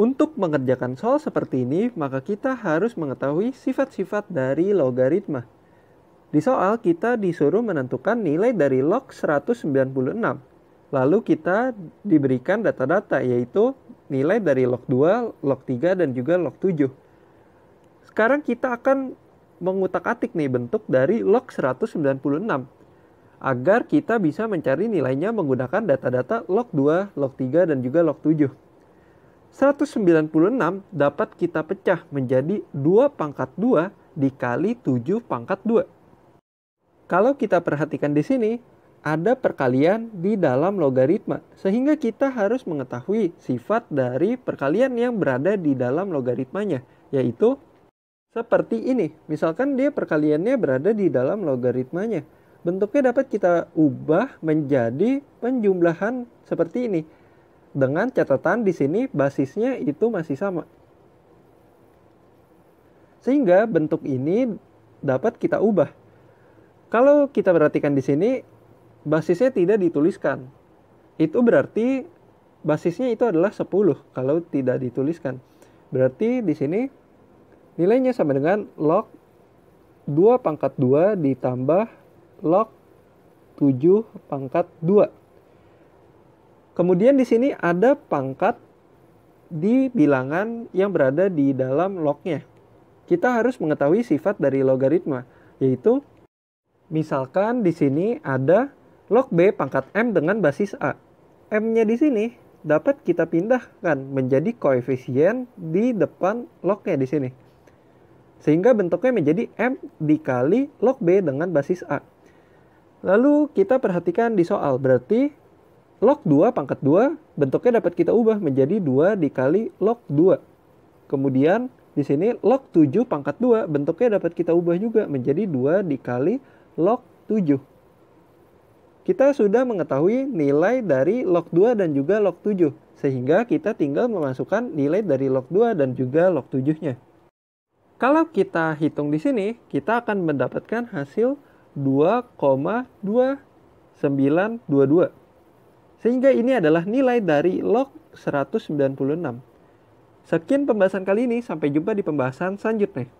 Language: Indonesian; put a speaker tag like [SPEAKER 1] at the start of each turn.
[SPEAKER 1] Untuk mengerjakan soal seperti ini, maka kita harus mengetahui sifat-sifat dari logaritma. Di soal kita disuruh menentukan nilai dari log 196. Lalu kita diberikan data-data yaitu nilai dari log 2, log 3, dan juga log 7. Sekarang kita akan mengutak-atik nih bentuk dari log 196 agar kita bisa mencari nilainya menggunakan data-data log 2, log 3, dan juga log 7. 196 dapat kita pecah menjadi 2 pangkat 2 dikali 7 pangkat 2. Kalau kita perhatikan di sini, ada perkalian di dalam logaritma, sehingga kita harus mengetahui sifat dari perkalian yang berada di dalam logaritmanya, yaitu seperti ini. Misalkan dia perkaliannya berada di dalam logaritmanya. Bentuknya dapat kita ubah menjadi penjumlahan seperti ini, dengan catatan di sini basisnya itu masih sama. Sehingga bentuk ini dapat kita ubah. Kalau kita perhatikan di sini, basisnya tidak dituliskan. Itu berarti basisnya itu adalah 10 kalau tidak dituliskan. Berarti di sini nilainya sama dengan log 2 pangkat 2 ditambah log 7 pangkat 2. Kemudian di sini ada pangkat di bilangan yang berada di dalam lognya. Kita harus mengetahui sifat dari logaritma, yaitu misalkan di sini ada log B pangkat M dengan basis A. M-nya di sini dapat kita pindahkan menjadi koefisien di depan lognya di sini. Sehingga bentuknya menjadi M dikali log B dengan basis A. Lalu kita perhatikan di soal, berarti log 2 pangkat 2 bentuknya dapat kita ubah menjadi 2 dikali log 2. Kemudian di sini log 7 pangkat 2 bentuknya dapat kita ubah juga menjadi 2 dikali log 7. Kita sudah mengetahui nilai dari log 2 dan juga log 7 sehingga kita tinggal memasukkan nilai dari log 2 dan juga log 7-nya. Kalau kita hitung di sini, kita akan mendapatkan hasil 2,2922 sehingga ini adalah nilai dari log 196. Sekian pembahasan kali ini, sampai jumpa di pembahasan selanjutnya.